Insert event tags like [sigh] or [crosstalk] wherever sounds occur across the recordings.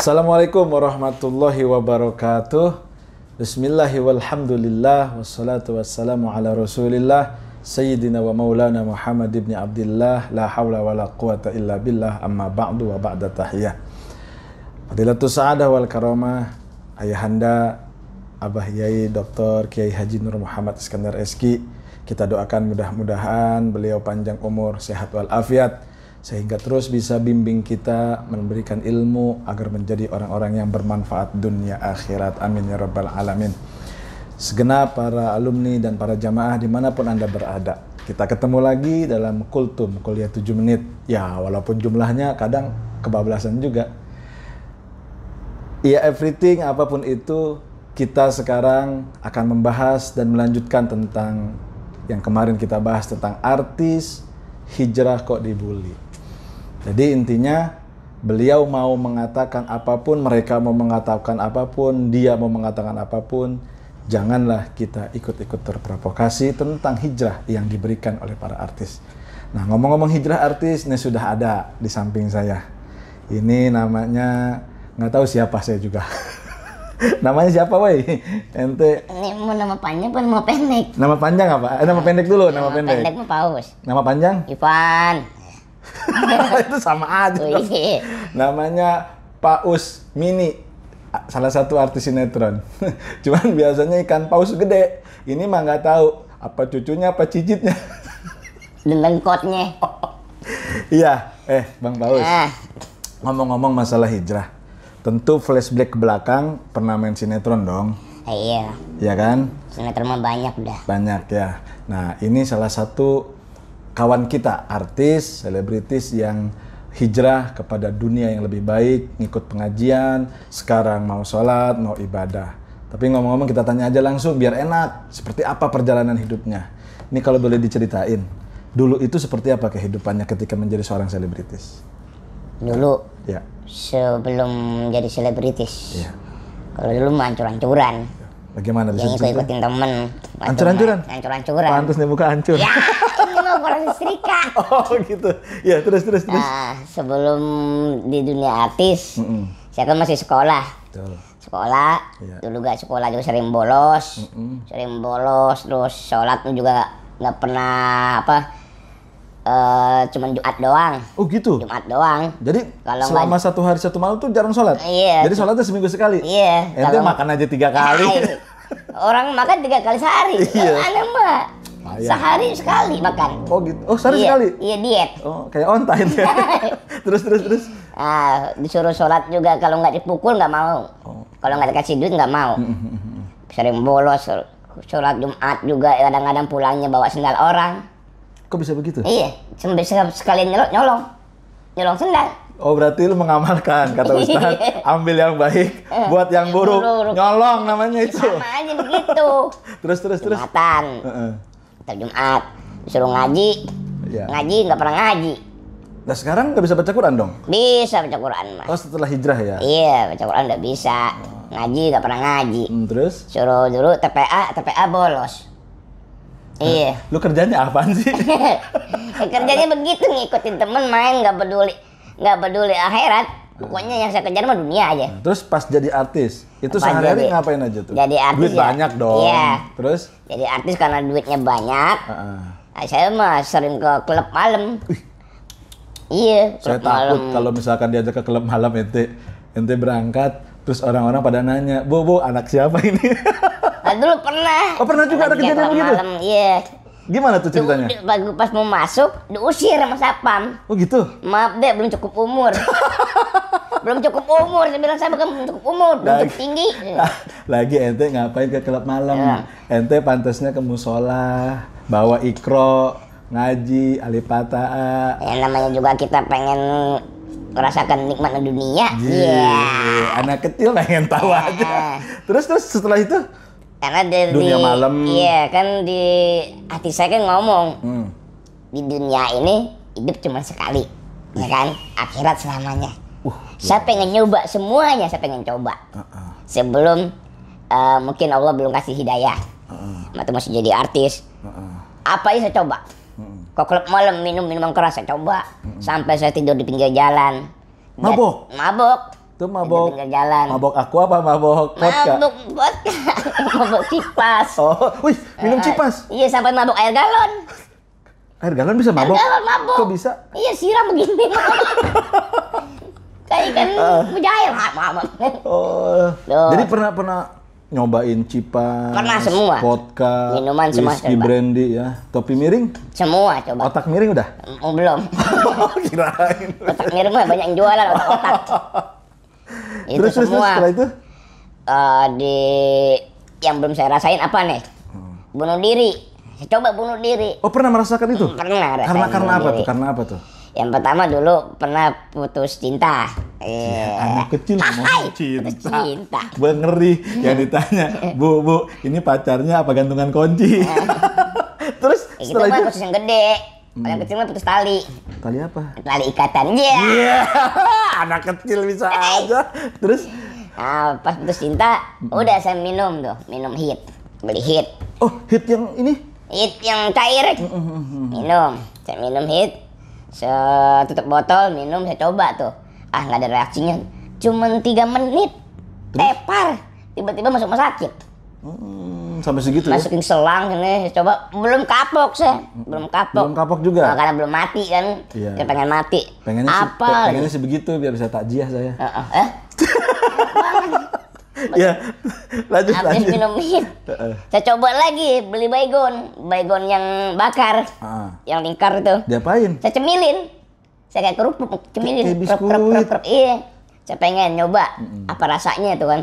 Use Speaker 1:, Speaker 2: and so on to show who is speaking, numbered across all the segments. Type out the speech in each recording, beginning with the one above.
Speaker 1: Assalamualaikum warahmatullahi wabarakatuh. Bismillahirrahmanirrahim. Wassalatu wassalamu ala rasulillah. Sayyidina wa maulana Muhammad ibn Abdullah. La hawla wa la quwata illa billah. Amma ba'du wa ba'da tahiyah. Fadilatus sa'adah wal karamah. Ayahanda Abah Yai Dr. Kiai Haji Nur Muhammad Iskandar Eski Kita doakan mudah-mudahan beliau panjang umur, sehat wal walafiat sehingga terus bisa bimbing kita memberikan ilmu agar menjadi orang-orang yang bermanfaat dunia akhirat amin ya rabbal alamin segenap para alumni dan para jamaah dimanapun anda berada kita ketemu lagi dalam kultum kuliah 7 menit ya walaupun jumlahnya kadang kebablasan juga ya everything apapun itu kita sekarang akan membahas dan melanjutkan tentang yang kemarin kita bahas tentang artis hijrah kok dibully jadi intinya beliau mau mengatakan apapun, mereka mau mengatakan apapun, dia mau mengatakan apapun, janganlah kita ikut-ikut terprovokasi tentang hijrah yang diberikan oleh para artis. Nah, ngomong-ngomong hijrah artis, ini sudah ada di samping saya. Ini namanya nggak tahu siapa saya juga. [laughs] namanya siapa, woi? Ente.
Speaker 2: Ini mau nama panjang pun nama pendek?
Speaker 1: Nama panjang apa? Eh, nama pendek dulu, nama, nama pendek. Pendek mau paus. Nama panjang?
Speaker 2: Ivan. [laughs] itu sama aja. Oh, iya.
Speaker 1: Namanya paus mini. Salah satu artis sinetron. [laughs] Cuman biasanya ikan paus gede. Ini mah nggak tahu apa cucunya apa cicitnya. [laughs]
Speaker 2: Lengkotnya.
Speaker 1: Iya, eh Bang Paus. Ah. Ngomong-ngomong masalah hijrah. Tentu flashback ke belakang pernah main sinetron dong. Iya. Iya kan? Sinetron mah banyak udah. Banyak ya. Nah, ini salah satu kawan kita, artis, selebritis yang hijrah kepada dunia yang lebih baik, ngikut pengajian, sekarang mau sholat, mau ibadah. Tapi ngomong-ngomong kita tanya aja langsung biar enak, seperti apa perjalanan hidupnya. Ini kalau boleh diceritain, dulu itu seperti apa kehidupannya ketika menjadi seorang selebritis? Dulu? Ya.
Speaker 2: Sebelum jadi selebritis? Ya. Kalau dulu hancur-hancuran. Bagaimana? Bisa yang ikut-ikutin temen. Hancur-hancuran? Hancur-hancuran. Pantus nih muka hancur. Ya, [laughs] iya korporasi setrika. [laughs] Oh gitu. Ya terus terus terus. Nah, sebelum di dunia artis, mm -mm. saya kan masih sekolah. Betul. Sekolah. Yeah. Dulu gak sekolah juga sering bolos, mm -mm. sering bolos terus sholat juga nggak pernah apa. Uh, cuman Jumat doang. Oh gitu. Jumat doang. Jadi kalau selama gak... satu hari satu malam tuh jarang sholat. Iya. Yeah. Jadi sholatnya seminggu sekali. Iya. Yeah. kalau... makan aja tiga kali. [laughs] Orang makan tiga kali sehari. Iya. Aneh mbak. Ayah. Iya. Sehari sekali makan. Oh gitu. Oh sehari diet. Iya, sekali. Iya diet. Oh kayak on time. Ya? [laughs] terus terus terus. Ah, disuruh sholat juga kalau nggak dipukul nggak mau. Oh. Kalau nggak dikasih duit nggak mau. Hmm, hmm, hmm, Sering bolos sholat Jumat juga kadang-kadang pulangnya bawa sendal orang. Kok bisa begitu? Iya, sampai sekalian nyolong, nyolong, nyolong sendal.
Speaker 1: Oh berarti lu mengamalkan
Speaker 2: kata [laughs] Ustaz, iya. ambil yang baik, [laughs] eh, buat yang buruk, nyolong namanya itu. Sama aja begitu. terus terus terus. Uh -uh. Hari Jumat disuruh ngaji ya. ngaji nggak pernah ngaji Nah sekarang nggak bisa baca Quran dong? Bisa baca Quran mas. Oh setelah hijrah ya? Iya baca Quran nggak bisa. Oh. Ngaji nggak pernah ngaji. Hmm, terus? Suruh dulu TPA, TPA bolos. iya. Lu kerjanya apaan sih? [laughs] kerjanya begitu ngikutin temen main nggak peduli nggak peduli akhirat Nah. Pokoknya yang saya kejar mah dunia aja. Nah, terus pas jadi artis, itu sehari-hari ngapain aja tuh? Jadi artis Duit ya. banyak dong. Iya. Terus? Jadi artis karena duitnya banyak. Uh-uh. saya mah sering ke klub malam. Uh. Iya, klub saya takut kalau
Speaker 1: misalkan diajak ke klub malam ente ente berangkat terus orang-orang pada nanya, "Bu, bu, anak siapa ini?"
Speaker 2: [laughs] nah, dulu pernah. Oh, pernah juga ada kejadian begitu? Malam, iya.
Speaker 1: Gimana tuh ceritanya?
Speaker 2: Pas, pas mau masuk, diusir sama sapam. Oh gitu? Maaf deh, belum cukup umur. [laughs] belum cukup umur. Saya bilang saya belum cukup umur, belum lagi, cukup tinggi.
Speaker 1: [laughs] lagi ente ngapain ke klub
Speaker 2: malam? Ya. Ente pantasnya ke musola, bawa ikro, ngaji, alipata'a. Ya namanya juga kita pengen merasakan nikmat dunia. Iya. Yeah. Anak kecil pengen tahu yeah. aja. Terus terus setelah itu karena di dunia malam. Iya, kan di hati saya kan ngomong. Hmm. Di dunia ini hidup cuma sekali. Ya kan? Akhirat selamanya. Uh, saya pengen nyoba semuanya, saya pengen coba. Uh -uh. Sebelum uh, mungkin Allah belum kasih hidayah, uh -uh. masih jadi artis. Uh -uh. Apa aja saya coba. Uh -uh. Kok klub malam minum minuman keras saya coba, uh -uh. sampai saya tidur di pinggir jalan. Mabok. Mabok. Itu mabok. Di jalan. Mabok aku apa mabok vodka? Mabok vodka. [laughs] mabok cipas. Oh, wih, minum cipas. Eh, uh, iya, sampai mabok air galon. Air galon bisa mabok? Air galon mabok. Kok bisa? Iya, siram begini. [laughs] kayak ikan mujair. [laughs] Ah.
Speaker 1: Oh. Jadi pernah pernah nyobain cipa, pernah semua, vodka, minuman semua, whisky, coba. brandy ya, topi miring, semua coba. Otak miring udah?
Speaker 2: Mm, belum. [laughs] otak miring mah banyak yang jualan otak-otak.
Speaker 1: [laughs] itu terus, semua. Terus, setelah
Speaker 2: itu? Uh, di yang belum saya rasain apa nih? Hmm. Bunuh diri. Saya coba bunuh diri. Oh pernah merasakan itu? Mm, pernah. Karena karena apa diri. tuh? Karena apa tuh? Yang pertama dulu pernah putus cinta. Iya. Eh, anak kecil ngomong cinta. Putus cinta. Gue ngeri yang ditanya, bu, bu,
Speaker 1: ini pacarnya apa gantungan kunci? Eh. [laughs] Terus ya, gitu setelah itu putus
Speaker 2: yang gede. Hmm. Anak kecil mah putus tali. Tali apa? Tali ikatan. Iya. Yeah. [laughs] Yeah. anak kecil bisa eh. aja. Terus? Nah, pas putus cinta, hmm. udah saya minum tuh, minum hit, beli hit. Oh, hit yang ini? Hit yang cair. Hmm, hmm, hmm, minum, saya minum hit, saya tutup botol minum saya coba tuh ah nggak ada reaksinya cuman tiga menit tepar tiba-tiba masuk rumah sakit
Speaker 1: hmm, sampai segitu ya? masukin
Speaker 2: ya? selang ini coba belum kapok saya belum kapok belum kapok juga nah, karena belum mati kan iya. saya pengen mati pengennya apa si, pengennya sih begitu biar bisa takjiah saya uh -uh. eh? [laughs] ya lanjut habis lanjut. minum, saya coba lagi beli baygon baygon yang bakar uh. yang lingkar itu diapain saya cemilin saya kayak kerupuk cemilin kerupuk iya saya pengen nyoba mm-hmm. apa rasanya itu kan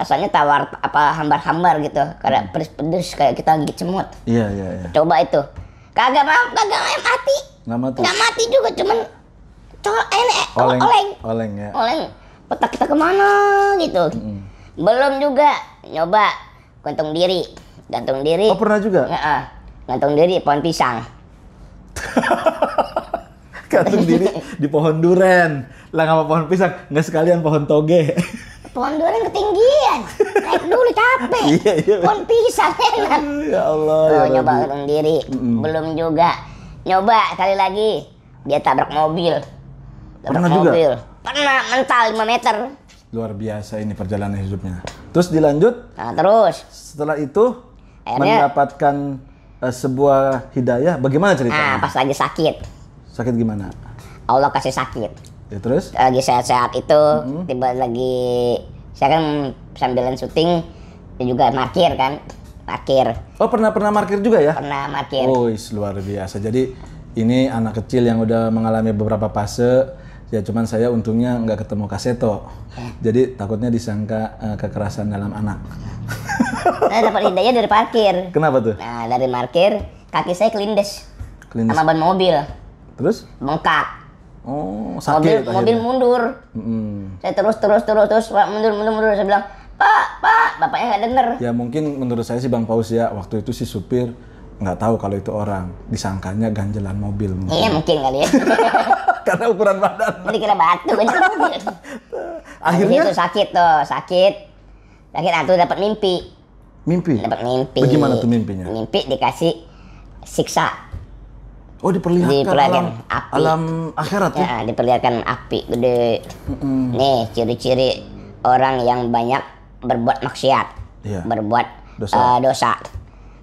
Speaker 2: rasanya tawar apa hambar-hambar gitu kayak mm. pedes-pedes kayak kita gigit semut iya yeah, iya yeah, yeah. coba itu kagak mau kagak mati nggak mati nggak mati juga cuman col eh, eh, oleng oleng oleng ya oleng petak kita kemana gitu mm-hmm belum juga nyoba gantung diri. Gantung diri. Oh, pernah juga? Heeh. Gantung diri pohon pisang. [laughs]
Speaker 1: gantung diri di pohon duren. Lah ngapa pohon pisang? Enggak sekalian pohon toge.
Speaker 2: [laughs] pohon duren ketinggian. Naik dulu capek. [laughs]
Speaker 1: Iya, iya. Pohon
Speaker 2: pisang enak. Ya, kan? ya Allah. Ya oh, ya nyoba gantung diri. Mm. Belum juga. Nyoba kali lagi. Dia tabrak mobil. Tabrak Pernah mobil. juga? Pernah mental 5 meter.
Speaker 1: Luar biasa ini perjalanan hidupnya. Terus dilanjut? Nah, terus. Setelah itu Akhirnya, mendapatkan uh, sebuah hidayah. Bagaimana ceritanya? Ah, pas lagi
Speaker 2: sakit. Sakit gimana? Allah kasih sakit. Ya, terus? Eh, lagi sehat-sehat itu, mm-hmm. tiba lagi saya kan sambilan syuting dan juga markir kan, parkir. Oh pernah pernah markir juga ya? Pernah markir. Oh
Speaker 1: luar biasa. Jadi ini anak kecil yang udah mengalami beberapa fase ya cuman saya untungnya nggak ketemu kaseto eh. jadi takutnya disangka uh, kekerasan dalam anak
Speaker 2: saya [laughs] eh, dapat idenya dari parkir kenapa tuh nah dari parkir kaki saya kelindes kelindes sama ban mobil terus bengkak oh sakit mobil, mobil mundur Hmm. saya terus terus terus terus mundur mundur mundur saya bilang pak pak bapaknya nggak denger
Speaker 1: ya mungkin menurut saya sih bang Paus ya waktu itu si supir nggak tahu kalau itu orang disangkanya ganjelan mobil
Speaker 2: mungkin. Iya mungkin kali ya. [laughs] Karena ukuran badan. Jadi kira batu. [laughs] Akhirnya itu sakit tuh, sakit. Sakit atau ah, dapat mimpi. Mimpi. Dapat mimpi. Bagaimana tuh mimpinya? Mimpi dikasih siksa. Oh diperlihatkan, diperlihatkan alam, api. alam akhirat ya? ya? diperlihatkan api gede. Mm-hmm. Nih ciri-ciri orang yang banyak berbuat maksiat, yeah. berbuat dosa. Uh, dosa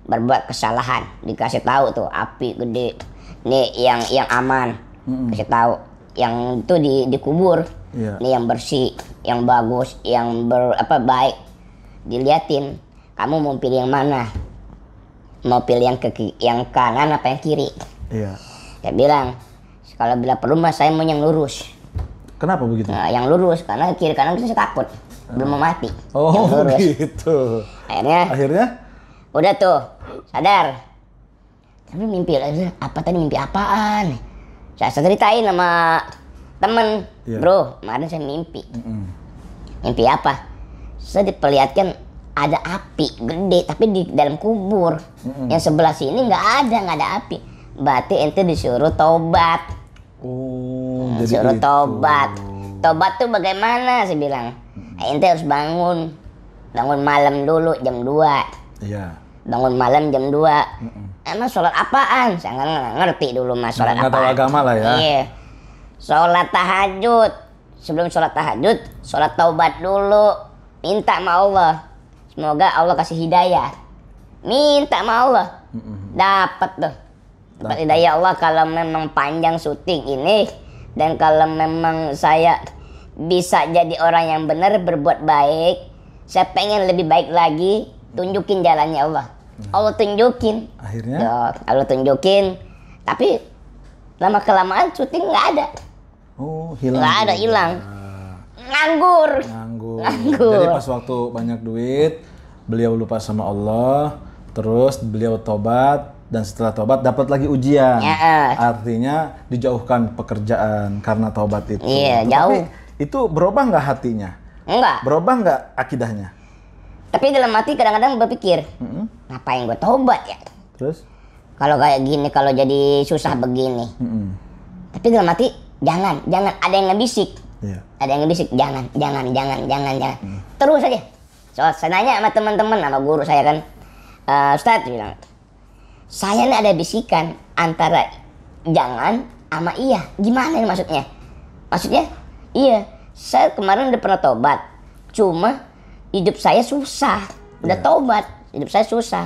Speaker 2: berbuat kesalahan dikasih tahu tuh api gede nih yang yang aman hmm. kasih tahu yang itu di dikubur yeah. nih yang bersih yang bagus yang ber apa baik diliatin kamu mau pilih yang mana mau pilih yang ke yang kanan apa yang kiri iya. saya bilang kalau bila perlu mas saya mau yang lurus kenapa begitu nah, yang lurus karena kiri kanan itu saya takut belum ah. mau mati oh yang lurus. [laughs] gitu akhirnya akhirnya udah tuh sadar tapi mimpi apa tadi mimpi apaan saya ceritain sama temen yeah. bro kemarin saya mimpi mm -hmm. mimpi apa saya diperlihatkan ada api gede tapi di dalam kubur mm -hmm. yang sebelah sini nggak ada nggak ada api berarti ente disuruh tobat oh, hmm, disuruh jadi gitu. tobat tobat tuh bagaimana saya bilang mm -hmm. ente harus bangun bangun malam dulu jam 2 iya yeah bangun malam jam 2 mm -mm. emang sholat apaan saya nggak ngerti dulu mas sholat nggak apaan tahu agama lah ya iya sholat tahajud sebelum sholat tahajud sholat taubat dulu minta sama Allah semoga Allah kasih hidayah minta sama Allah dapat tuh dapat hidayah Allah kalau memang panjang syuting ini dan kalau memang saya bisa jadi orang yang benar berbuat baik saya pengen lebih baik lagi tunjukin jalannya Allah Hmm. Allah tunjukin. Akhirnya? Ya, Allah tunjukin. Tapi lama kelamaan syuting nggak ada. Oh, hilang. Nggak ada, hilang. Nah. Nganggur.
Speaker 1: Nganggur. Nganggur. Jadi pas waktu banyak duit, beliau lupa sama Allah, terus beliau tobat, dan setelah tobat dapat lagi ujian. Ya, eh. Artinya dijauhkan pekerjaan karena tobat itu. Iya, jauh. Itu berubah nggak
Speaker 2: hatinya? Enggak. Berubah nggak akidahnya? Tapi dalam hati kadang-kadang berpikir, mm -hmm ngapain gue tobat ya terus kalau kayak gini kalau jadi susah begini mm-hmm. tapi dalam mati jangan jangan ada yang ngebisik yeah. ada yang ngebisik jangan jangan jangan jangan jangan mm. terus aja so saya nanya sama teman-teman sama guru saya kan uh, Ustadz bilang saya ini ada bisikan antara jangan sama iya gimana ini maksudnya maksudnya iya saya kemarin udah pernah tobat cuma hidup saya susah udah yeah. tobat hidup saya susah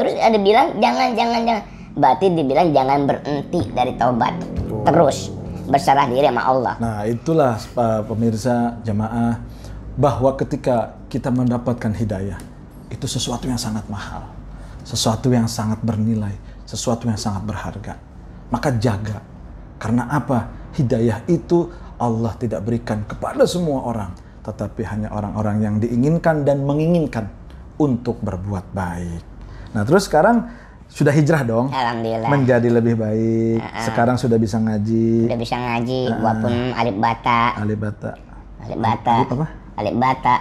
Speaker 2: terus ada bilang jangan jangan jangan berarti dibilang jangan berhenti dari taubat terus berserah diri sama Allah nah itulah
Speaker 1: uh, pemirsa jamaah bahwa ketika kita mendapatkan hidayah itu sesuatu yang sangat mahal sesuatu yang sangat bernilai sesuatu yang sangat berharga maka jaga karena apa hidayah itu Allah tidak berikan kepada semua orang tetapi hanya orang-orang yang diinginkan dan menginginkan untuk berbuat baik. Nah, terus sekarang sudah hijrah dong.
Speaker 2: Alhamdulillah. Menjadi
Speaker 1: lebih baik. Uh -uh. Sekarang
Speaker 2: sudah bisa ngaji. Sudah bisa ngaji, uh -uh. walaupun alif bata. Alif bata. Alif bata. Alif apa? Alif bata.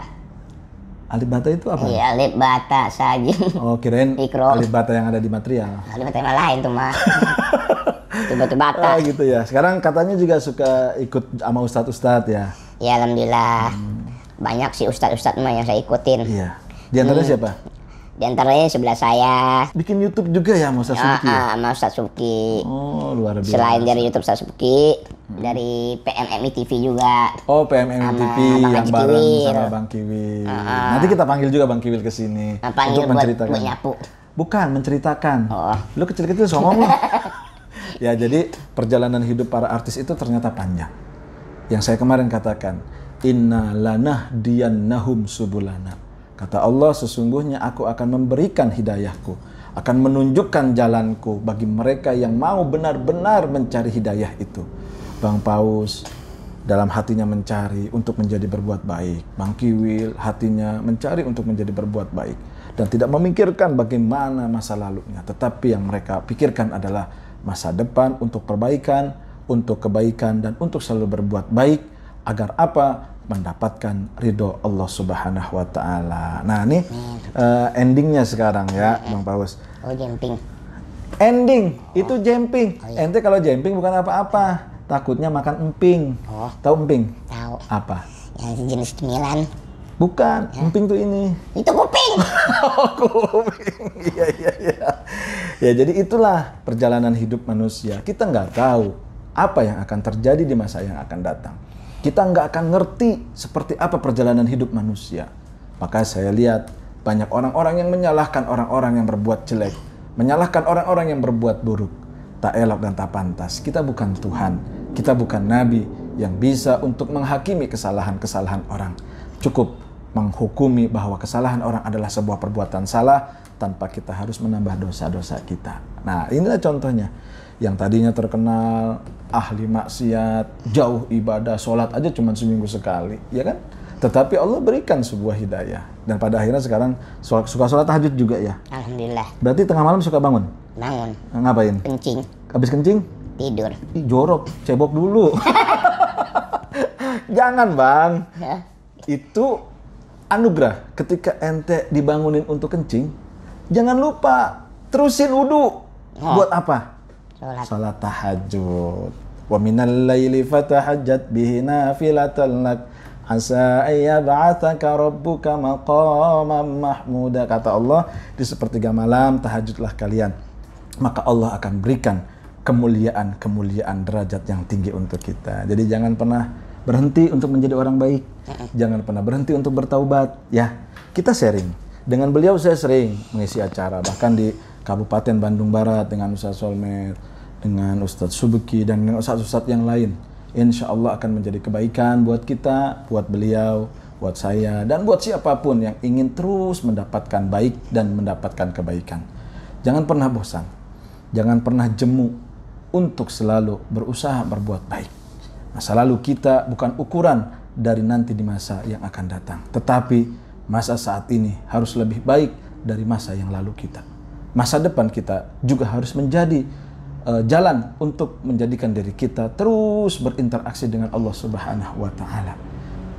Speaker 2: Alif bata itu apa? Iya, alif bata saja. Oh, kirain Mikro. alif bata yang ada di material. Alif bata yang lain tuh mah. [laughs] itu batu bata. Oh, gitu ya. Sekarang katanya juga suka ikut sama ustadz-ustadz ya. Iya alhamdulillah. Hmm. Banyak sih ustadz-ustadz mah yang saya ikutin. Iya. Di antaranya hmm. siapa? Di antaranya sebelah saya. Bikin YouTube juga ya Mas Sasuki? Subki? Ah, ya, ah, sama Ustaz Oh, luar biasa. Selain dari YouTube Ustaz hmm. dari PMMI e TV juga. Oh, PMMI e TV Bang yang bareng sama Bang
Speaker 1: Kiwil. Uh ah, -huh. Nanti kita panggil juga Bang Kiwil ke sini untuk menceritakan. Buat nyapu. Bukan, menceritakan. Oh. Lu kecil-kecil somong lu. [laughs] ya, jadi perjalanan hidup para artis itu ternyata panjang. Yang saya kemarin katakan, inna lanah dian nahum subulana Kata Allah, sesungguhnya aku akan memberikan hidayahku, akan menunjukkan jalanku bagi mereka yang mau benar-benar mencari hidayah itu. Bang Paus dalam hatinya mencari untuk menjadi berbuat baik. Bang Kiwil hatinya mencari untuk menjadi berbuat baik. Dan tidak memikirkan bagaimana masa lalunya. Tetapi yang mereka pikirkan adalah masa depan untuk perbaikan, untuk kebaikan, dan untuk selalu berbuat baik. Agar apa? mendapatkan ridho Allah Subhanahu wa taala. Nah, ini uh, endingnya sekarang ya, Bang Paus. Oh, jumping. Ending oh. itu jemping. Oh, iya. Ente kalau jemping bukan apa-apa, takutnya makan emping. Oh. Tahu emping? Tahu. Apa? Yang jenis cemilan. Bukan, ya. emping tuh ini. Itu kuping. [laughs] Oh, kuping. Iya, iya, iya. Ya, jadi itulah perjalanan hidup manusia. Kita nggak tahu apa yang akan terjadi di masa yang akan datang kita nggak akan ngerti seperti apa perjalanan hidup manusia. Maka saya lihat banyak orang-orang yang menyalahkan orang-orang yang berbuat jelek, menyalahkan orang-orang yang berbuat buruk. Tak elok dan tak pantas. Kita bukan Tuhan, kita bukan nabi yang bisa untuk menghakimi kesalahan-kesalahan orang. Cukup menghukumi bahwa kesalahan orang adalah sebuah perbuatan salah tanpa kita harus menambah dosa-dosa kita. Nah, inilah contohnya. Yang tadinya terkenal ahli maksiat, jauh ibadah, sholat aja cuma seminggu sekali, ya kan? Tetapi Allah berikan sebuah hidayah. Dan pada akhirnya sekarang suka, sholat tahajud juga ya? Alhamdulillah. Berarti tengah malam suka bangun? Bangun. Eh, ngapain? Kencing. Habis kencing? Tidur. Ih, jorok, cebok dulu. [laughs] Jangan bang. Ya. Itu anugerah ketika ente dibangunin untuk kencing. Jangan lupa terusin wudhu. Oh. Buat apa? Sholat. Sholat tahajud. Wa minal laili fatahajjat bihi nafilatan lak asa ayyab'athaka rabbuka maqaman mahmuda kata Allah di sepertiga malam tahajudlah kalian maka Allah akan berikan kemuliaan-kemuliaan derajat yang tinggi untuk kita. Jadi jangan pernah berhenti untuk menjadi orang baik. Jangan pernah berhenti untuk bertaubat ya. Kita sharing. Dengan beliau saya sering mengisi acara bahkan di Kabupaten Bandung Barat dengan Ustaz Solmed dengan Ustadz Subuki dan dengan Ustadz-Ustadz yang lain. Insya Allah akan menjadi kebaikan buat kita, buat beliau, buat saya, dan buat siapapun yang ingin terus mendapatkan baik dan mendapatkan kebaikan. Jangan pernah bosan, jangan pernah jemu untuk selalu berusaha berbuat baik. Masa lalu kita bukan ukuran dari nanti di masa yang akan datang, tetapi masa saat ini harus lebih baik dari masa yang lalu kita. Masa depan kita juga harus menjadi uh, jalan untuk menjadikan diri kita terus berinteraksi dengan Allah Subhanahu wa taala.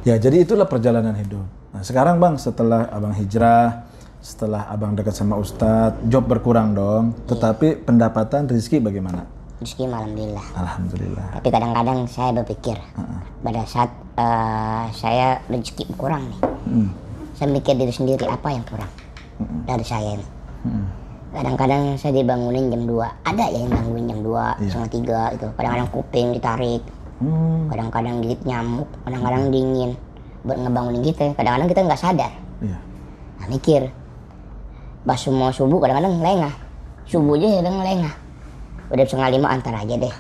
Speaker 1: Ya, jadi itulah perjalanan hidup. Nah, sekarang Bang, setelah Abang hijrah, setelah Abang dekat sama Ustadz, job berkurang dong, iya. tetapi pendapatan rezeki bagaimana?
Speaker 2: Rezeki alhamdulillah.
Speaker 1: Alhamdulillah. Tapi
Speaker 2: kadang-kadang saya berpikir uh-uh. pada saat uh, saya rezeki berkurang nih. Hmm. Saya mikir diri sendiri apa yang kurang hmm. dari saya ini. Hmm kadang-kadang saya dibangunin jam 2 ada ya yang bangunin jam 2, iya. setengah yeah. 3 itu kadang-kadang kuping ditarik hmm. kadang-kadang hmm. gigit nyamuk kadang-kadang dingin buat ngebangunin kita kadang-kadang kita nggak sadar yeah. nah, mikir pas semua subuh kadang-kadang lengah subuh aja kadang lengah udah setengah lima antar aja deh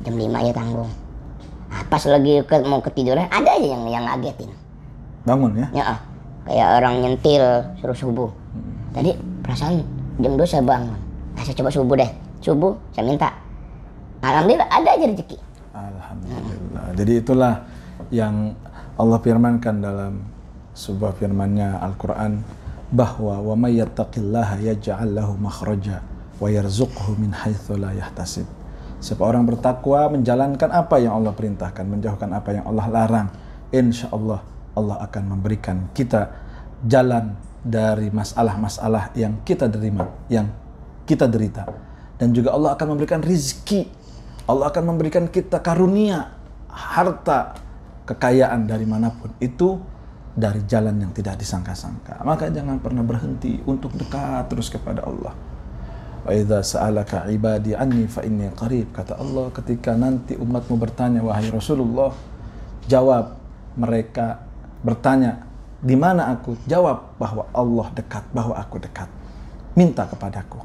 Speaker 2: jam lima aja ya tanggung nah, pas lagi ke, mau ketiduran ada aja yang yang ngagetin bangun ya ya ah. kayak orang nyentil suruh subuh tadi hmm. perasaan jam 2 saya bangun nah, saya coba subuh deh subuh saya minta alhamdulillah ada aja rezeki
Speaker 1: alhamdulillah hmm. jadi itulah yang Allah firmankan dalam sebuah firmannya Al-Quran bahwa wa may yattaqillaha yaj'al lahu makhraja wa yarzuqhu min haitsu la yahtasib. Siapa orang bertakwa menjalankan apa yang Allah perintahkan, menjauhkan apa yang Allah larang, insya Allah Allah akan memberikan kita jalan dari masalah-masalah yang kita terima, yang kita derita. Dan juga Allah akan memberikan rizki. Allah akan memberikan kita karunia, harta, kekayaan dari manapun. Itu dari jalan yang tidak disangka-sangka. Maka jangan pernah berhenti untuk dekat terus kepada Allah. Wa sa'alaka ibadi anni fa inni qarib. Kata Allah ketika nanti umatmu bertanya wahai Rasulullah, jawab mereka bertanya di mana aku? Jawab bahwa Allah dekat, bahwa aku dekat. Minta kepadaku.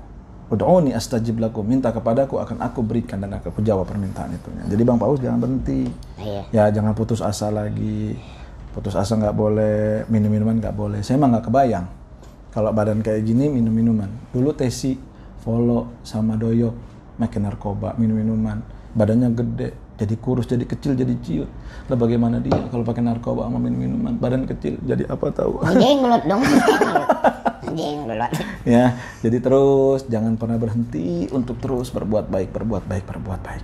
Speaker 1: Ud'uni astajib laku. Minta kepadaku akan aku berikan dan aku jawab permintaan itu. Jadi Bang Paus jangan berhenti. Iya. Ya jangan putus asa lagi. Putus asa nggak boleh, minum-minuman nggak boleh. Saya emang nggak kebayang. Kalau badan kayak gini minum-minuman. Dulu Tesi, follow sama Doyok makin narkoba, minum-minuman. Badannya gede, jadi kurus, jadi kecil, jadi ciut. Lah bagaimana dia kalau pakai narkoba sama minum minuman, badan kecil, jadi apa tahu?
Speaker 2: Jenglot [laughs] dong. Jenglot.
Speaker 1: ya, jadi terus jangan pernah berhenti untuk terus berbuat baik, berbuat baik, berbuat baik.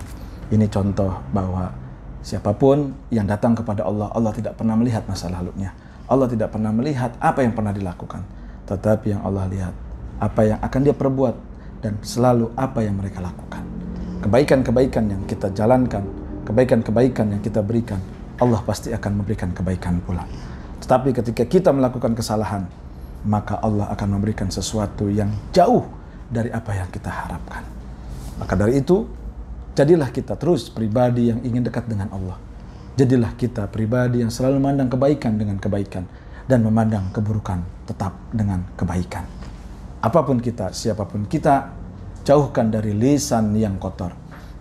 Speaker 1: Ini contoh bahwa siapapun yang datang kepada Allah, Allah tidak pernah melihat masa lalunya. Allah tidak pernah melihat apa yang pernah dilakukan, tetapi yang Allah lihat apa yang akan dia perbuat dan selalu apa yang mereka lakukan. Kebaikan-kebaikan yang kita jalankan kebaikan-kebaikan yang kita berikan, Allah pasti akan memberikan kebaikan pula. Tetapi ketika kita melakukan kesalahan, maka Allah akan memberikan sesuatu yang jauh dari apa yang kita harapkan. Maka dari itu, jadilah kita terus pribadi yang ingin dekat dengan Allah. Jadilah kita pribadi yang selalu memandang kebaikan dengan kebaikan dan memandang keburukan tetap dengan kebaikan. Apapun kita, siapapun kita, jauhkan dari lisan yang kotor,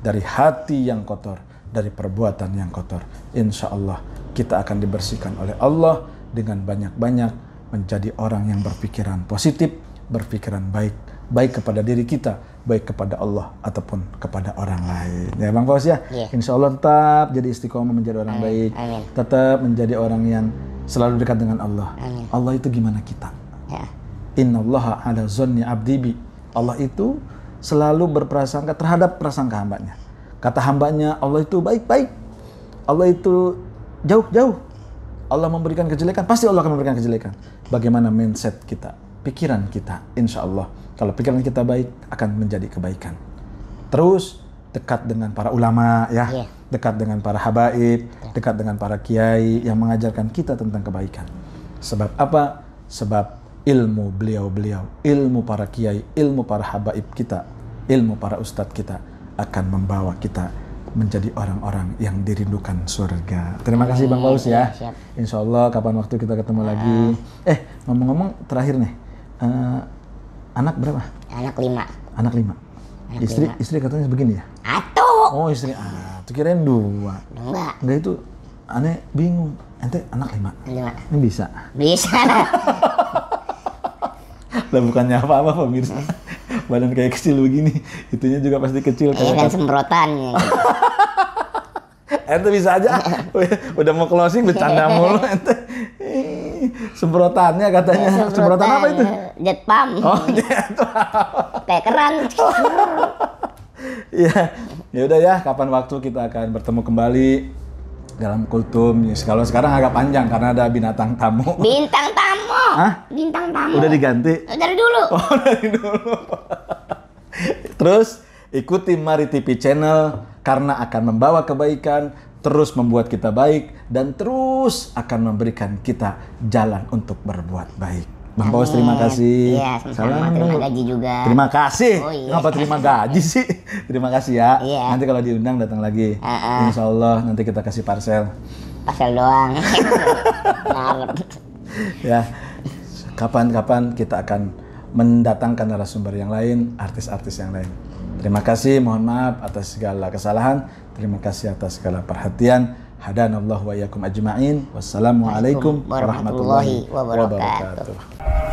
Speaker 1: dari hati yang kotor, dari perbuatan yang kotor. Insya Allah kita akan dibersihkan oleh Allah dengan banyak-banyak menjadi orang yang berpikiran positif, berpikiran baik, baik kepada diri kita, baik kepada Allah ataupun kepada orang lain. Ya Bang Faus ya, yeah. Insya Allah tetap jadi istiqomah menjadi orang Amin. baik, Amin. tetap menjadi orang yang selalu dekat dengan Allah. Amin. Allah itu gimana kita? Ya. Allah ala zonni abdibi. Allah itu selalu berprasangka terhadap prasangka hambanya. Kata hambanya, Allah itu baik-baik. Allah itu jauh-jauh. Allah memberikan kejelekan, pasti Allah akan memberikan kejelekan. Bagaimana mindset kita, pikiran kita, insya Allah. Kalau pikiran kita baik, akan menjadi kebaikan. Terus, dekat dengan para ulama ya, yeah. dekat dengan para habaib, ya. dekat dengan para kiai yang mengajarkan kita tentang kebaikan. Sebab apa? Sebab ilmu beliau-beliau, ilmu para kiai, ilmu para habaib kita, ilmu para ustadz kita akan membawa kita menjadi orang-orang yang dirindukan surga. Terima kasih Bang Paulus ya. Siap. Insya Allah kapan waktu kita ketemu ah. lagi. Eh ngomong-ngomong terakhir nih, uh, anak berapa? Anak lima. Anak lima. Anak istri lima. istri katanya begini ya? Atu.
Speaker 2: Oh istri atu. Ah,
Speaker 1: kirain dua. Dua. Enggak itu aneh bingung. Ente anak lima. Lima. Ini bisa. Bisa. [laughs] lah bukannya apa-apa pemirsa. [laughs] badan kayak kecil begini [laughs] itunya juga pasti kecil iya dan
Speaker 2: semprotan ya. [laughs]
Speaker 1: ente bisa aja [laughs] udah mau closing bercanda mulu ente semprotannya katanya semprotan, semprotan apa itu
Speaker 2: jet pump oh jet pump kayak keran
Speaker 1: Iya, ya udah ya. Kapan waktu kita akan bertemu kembali dalam kultum. Kalau sekarang agak panjang karena ada binatang tamu.
Speaker 2: Bintang tamu. Hah? Bintang tamu. Udah diganti? Dari dulu. Oh, [laughs] dari dulu.
Speaker 1: Terus ikuti Mari TV Channel karena akan membawa kebaikan, terus membuat kita baik dan terus akan memberikan kita jalan untuk berbuat baik. Bang Paus terima kasih. Iya, sama-sama. Salam. Terima gaji juga. Terima kasih. Oh, iya. Ngapa terima gaji sih? [laughs] terima kasih ya. Iya. Nanti kalau diundang datang lagi. Uh -uh. Insya Allah nanti kita kasih parcel. Parcel doang.
Speaker 2: [laughs]
Speaker 1: ya. Kapan-kapan kita akan mendatangkan narasumber yang lain, artis-artis yang lain. Terima kasih, mohon maaf atas segala kesalahan. Terima kasih atas segala perhatian. Hadanallahu wa iyyakum ajma'in. Wassalamualaikum warahmatullahi
Speaker 2: wabarakatuh.